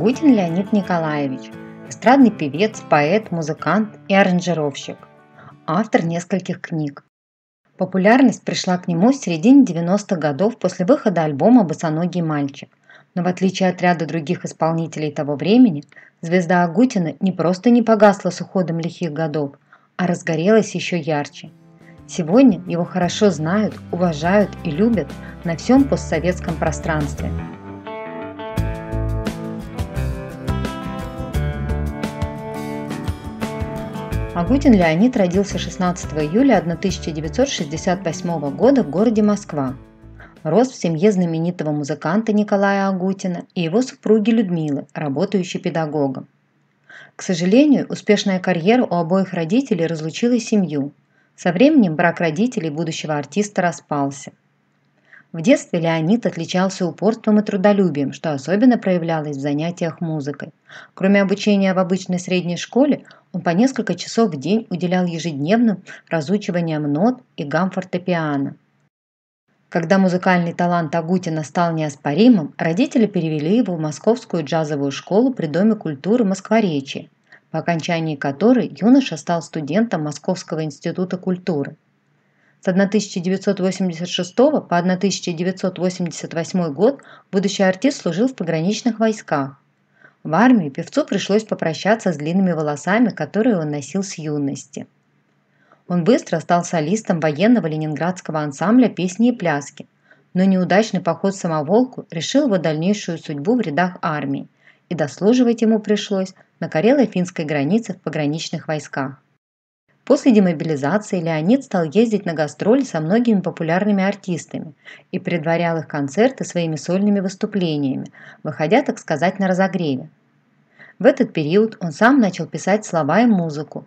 Гутин Леонид Николаевич, эстрадный певец, поэт, музыкант и аранжировщик, автор нескольких книг. Популярность пришла к нему в середине 90-х годов после выхода альбома «Босоногий мальчик». Но в отличие от ряда других исполнителей того времени, звезда Агутина не просто не погасла с уходом лихих годов, а разгорелась еще ярче. Сегодня его хорошо знают, уважают и любят на всем постсоветском пространстве. Агутин Леонид родился 16 июля 1968 года в городе Москва. Рос в семье знаменитого музыканта Николая Агутина и его супруги Людмилы, работающей педагогом. К сожалению, успешная карьера у обоих родителей разлучила семью. Со временем брак родителей будущего артиста распался. В детстве Леонид отличался упорством и трудолюбием, что особенно проявлялось в занятиях музыкой. Кроме обучения в обычной средней школе, он по несколько часов в день уделял ежедневным разучиваниям нот и гам фортепиано. Когда музыкальный талант Агутина стал неоспоримым, родители перевели его в Московскую джазовую школу при Доме культуры Москворечия, по окончании которой юноша стал студентом Московского института культуры – с 1986 по 1988 год будущий артист служил в пограничных войсках. В армии певцу пришлось попрощаться с длинными волосами, которые он носил с юности. Он быстро стал солистом военного ленинградского ансамбля «Песни и пляски», но неудачный поход в самоволку решил его дальнейшую судьбу в рядах армии, и дослуживать ему пришлось на Карело-финской границе в пограничных войсках. После демобилизации Леонид стал ездить на гастроли со многими популярными артистами и предварял их концерты своими сольными выступлениями, выходя, так сказать, на разогреве. В этот период он сам начал писать слова и музыку,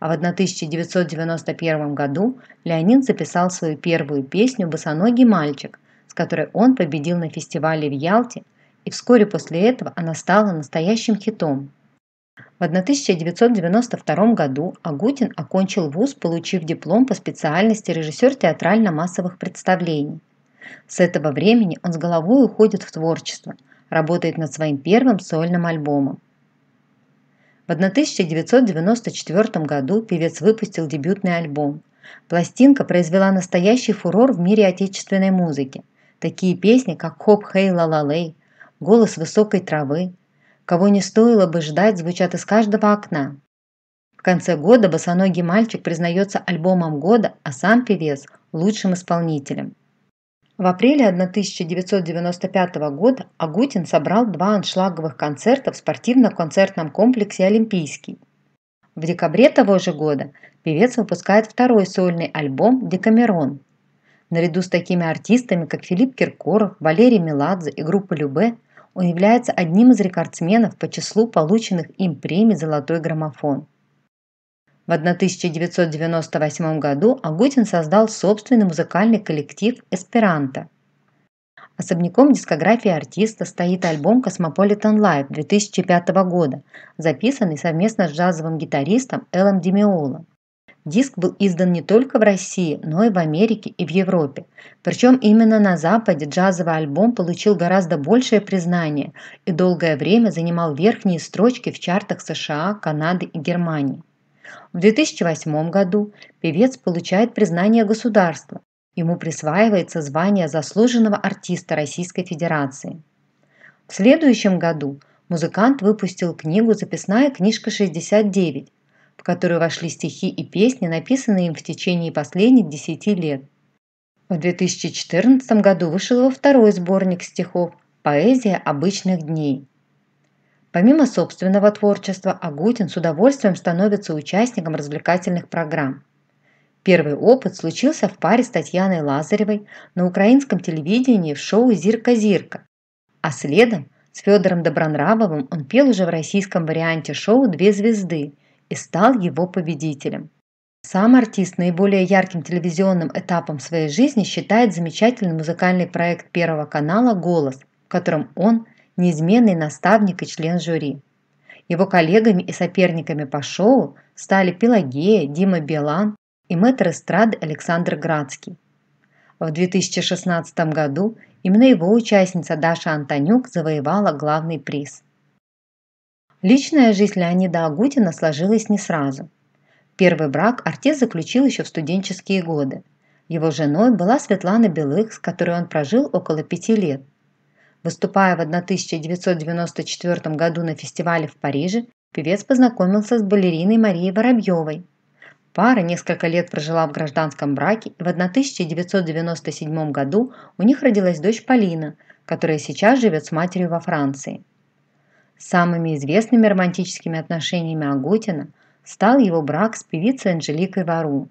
а в 1991 году Леонид записал свою первую песню «Босоногий мальчик», с которой он победил на фестивале в Ялте, и вскоре после этого она стала настоящим хитом. В 1992 году Агутин окончил вуз, получив диплом по специальности режиссер театрально-массовых представлений. С этого времени он с головой уходит в творчество, работает над своим первым сольным альбомом. В 1994 году певец выпустил дебютный альбом. Пластинка произвела настоящий фурор в мире отечественной музыки. Такие песни, как «Хоп, хей, ла ла лей», «Голос высокой травы», кого не стоило бы ждать, звучат из каждого окна. В конце года босоногий мальчик признается альбомом года, а сам певец – лучшим исполнителем. В апреле 1995 года Агутин собрал два аншлаговых концерта в спортивно-концертном комплексе «Олимпийский». В декабре того же года певец выпускает второй сольный альбом «Декамерон». Наряду с такими артистами, как Филипп Киркоров, Валерий Меладзе и группа «Любе», он является одним из рекордсменов по числу полученных им премий «Золотой граммофон». В 1998 году Агутин создал собственный музыкальный коллектив «Эсперанто». Особняком дискографии артиста стоит альбом «Космополитен Live 2005 года, записанный совместно с джазовым гитаристом Эллом Демиолом. Диск был издан не только в России, но и в Америке и в Европе. Причем именно на Западе джазовый альбом получил гораздо большее признание и долгое время занимал верхние строчки в чартах США, Канады и Германии. В 2008 году певец получает признание государства. Ему присваивается звание заслуженного артиста Российской Федерации. В следующем году музыкант выпустил книгу «Записная книжка 69», в которую вошли стихи и песни, написанные им в течение последних десяти лет. В 2014 году вышел его второй сборник стихов «Поэзия обычных дней». Помимо собственного творчества, Агутин с удовольствием становится участником развлекательных программ. Первый опыт случился в паре с Татьяной Лазаревой на украинском телевидении в шоу «Зирка-зирка», а следом с Федором Добронравовым он пел уже в российском варианте шоу «Две звезды», и стал его победителем. Сам артист наиболее ярким телевизионным этапом своей жизни считает замечательный музыкальный проект Первого канала «Голос», в котором он – неизменный наставник и член жюри. Его коллегами и соперниками по шоу стали Пелагея, Дима Билан и мэтр эстрады Александр Градский. В 2016 году именно его участница Даша Антонюк завоевала главный приз – Личная жизнь Леонида Агутина сложилась не сразу. Первый брак Артес заключил еще в студенческие годы. Его женой была Светлана Белых, с которой он прожил около пяти лет. Выступая в 1994 году на фестивале в Париже, певец познакомился с балериной Марией Воробьевой. Пара несколько лет прожила в гражданском браке, и в 1997 году у них родилась дочь Полина, которая сейчас живет с матерью во Франции. Самыми известными романтическими отношениями Агутина стал его брак с певицей Анжеликой Вару.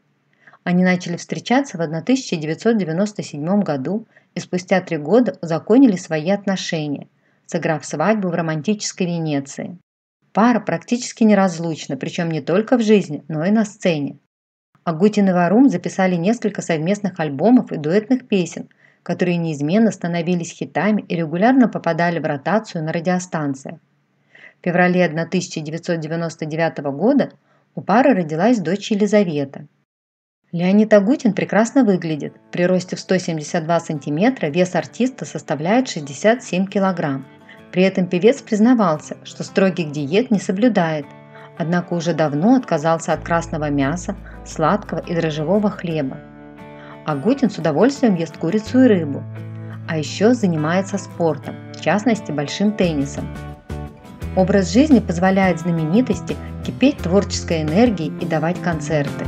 Они начали встречаться в 1997 году и спустя три года узаконили свои отношения, сыграв свадьбу в романтической Венеции. Пара практически неразлучна, причем не только в жизни, но и на сцене. Агутин и Варум записали несколько совместных альбомов и дуэтных песен, которые неизменно становились хитами и регулярно попадали в ротацию на радиостанциях. В феврале 1999 года у пары родилась дочь Елизавета. Леонид Агутин прекрасно выглядит. При росте в 172 см вес артиста составляет 67 кг. При этом певец признавался, что строгих диет не соблюдает, однако уже давно отказался от красного мяса, сладкого и дрожжевого хлеба. Агутин с удовольствием ест курицу и рыбу, а еще занимается спортом, в частности большим теннисом, Образ жизни позволяет знаменитости кипеть творческой энергией и давать концерты.